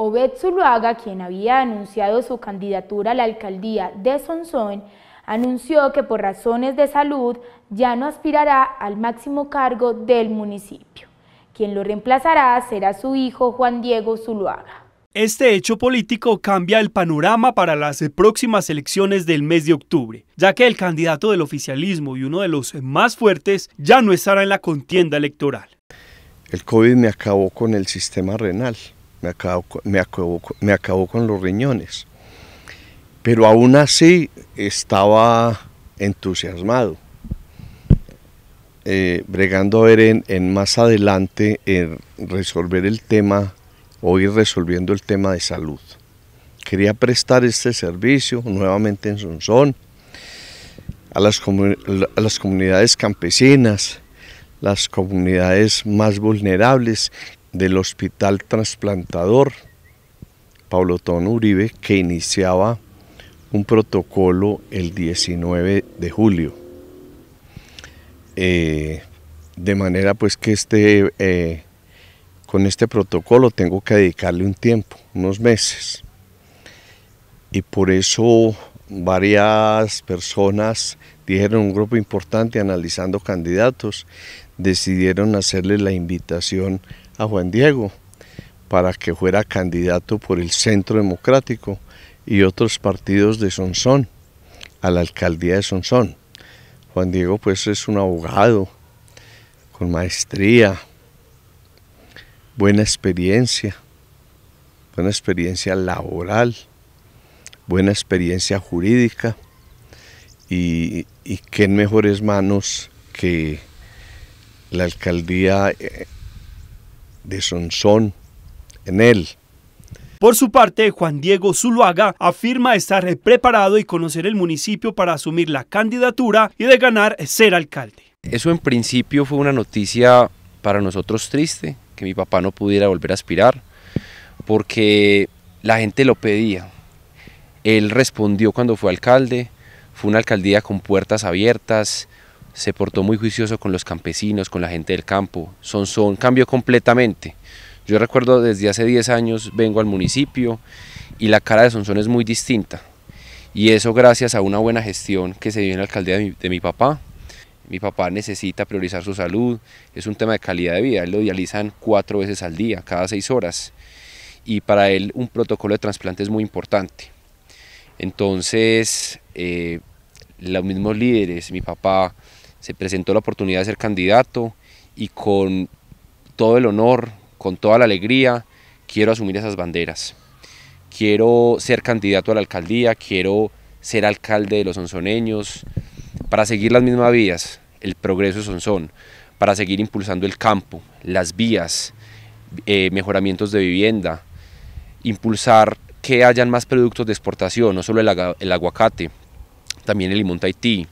Obed Zuluaga, quien había anunciado su candidatura a la alcaldía de Sonsón, anunció que por razones de salud ya no aspirará al máximo cargo del municipio. Quien lo reemplazará será su hijo Juan Diego Zuluaga. Este hecho político cambia el panorama para las próximas elecciones del mes de octubre, ya que el candidato del oficialismo y uno de los más fuertes ya no estará en la contienda electoral. El COVID me acabó con el sistema renal me acabó, me, con los riñones. Pero aún así estaba entusiasmado. Eh, bregando a ver en, más adelante en resolver el tema o ir resolviendo el tema de salud. Quería prestar este servicio nuevamente en Sonsón a las, a las comunidades campesinas, las comunidades más vulnerables del Hospital Transplantador Pablo Tono Uribe, que iniciaba un protocolo el 19 de julio. Eh, de manera pues que este, eh, con este protocolo tengo que dedicarle un tiempo, unos meses. Y por eso varias personas dijeron, un grupo importante analizando candidatos, decidieron hacerle la invitación a Juan Diego para que fuera candidato por el Centro Democrático y otros partidos de Sonsón, a la alcaldía de Sonsón. Juan Diego pues es un abogado con maestría, buena experiencia, buena experiencia laboral, buena experiencia jurídica y, que en mejores manos que la alcaldía eh, de Sonsón en él. Por su parte, Juan Diego Zuluaga afirma estar preparado y conocer el municipio para asumir la candidatura y de ganar ser alcalde. Eso en principio fue una noticia para nosotros triste, que mi papá no pudiera volver a aspirar, porque la gente lo pedía. Él respondió cuando fue alcalde, fue una alcaldía con puertas abiertas, se portó muy juicioso con los campesinos, con la gente del campo. Son Son cambió completamente. Yo recuerdo desde hace 10 años vengo al municipio y la cara de Sonsón es muy distinta. Y eso gracias a una buena gestión que se dio en la alcaldía de mi, papá. Mi papá necesita priorizar su salud, es un tema de calidad de vida, él lo dializan cuatro veces al día, cada seis horas. Y para él un protocolo de trasplante es muy importante. Entonces, eh, los mismos líderes, mi papá, se presentó la oportunidad de ser candidato y con todo el honor, con toda la alegría, quiero asumir esas banderas. Quiero ser candidato a la alcaldía, quiero ser alcalde de los sonzoneños, para seguir las mismas vías, el progreso de Sonzón, para seguir impulsando el campo, las vías, eh, mejoramientos de vivienda, impulsar que hayan más productos de exportación, no solo el, aguacate, también el limón Tahití,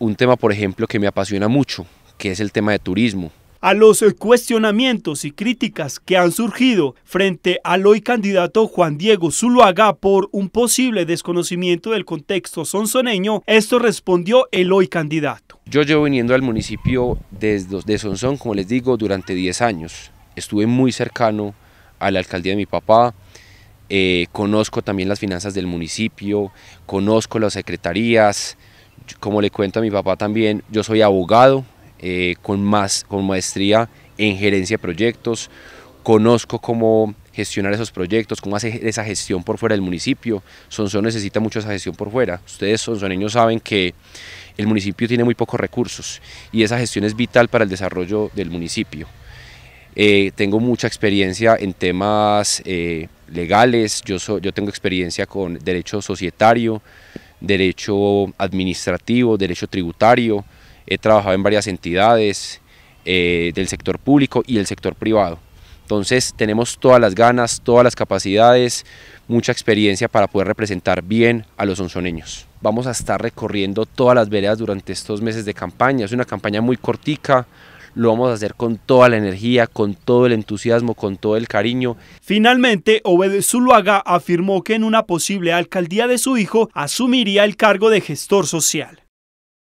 un tema, por ejemplo, que me apasiona mucho, que es el tema de turismo. A los cuestionamientos y críticas que han surgido frente al hoy candidato Juan Diego Zuluaga por un posible desconocimiento del contexto sonsoneño, esto respondió el hoy candidato. Yo llevo viniendo al municipio desde, de Sonsón, como les digo, durante 10 años. Estuve muy cercano a la alcaldía de mi papá, eh, conozco también las finanzas del municipio, conozco las secretarías, como le cuento a mi papá también, yo soy abogado eh, con, más, con maestría en gerencia de proyectos, conozco cómo gestionar esos proyectos, cómo hacer esa gestión por fuera del municipio. Sonso necesita mucho esa gestión por fuera. Ustedes niños saben que el municipio tiene muy pocos recursos y esa gestión es vital para el desarrollo del municipio. Eh, tengo mucha experiencia en temas eh, legales, yo, yo tengo experiencia con derecho societario, derecho administrativo, derecho tributario, he trabajado en varias entidades eh, del sector público y el sector privado. Entonces tenemos todas las ganas, todas las capacidades, mucha experiencia para poder representar bien a los onzoneños. Vamos a estar recorriendo todas las veredas durante estos meses de campaña. Es una campaña muy cortica, lo vamos a hacer con toda la energía, con todo el entusiasmo, con todo el cariño. Finalmente, Obed Zuluaga afirmó que en una posible alcaldía de su hijo asumiría el cargo de gestor social.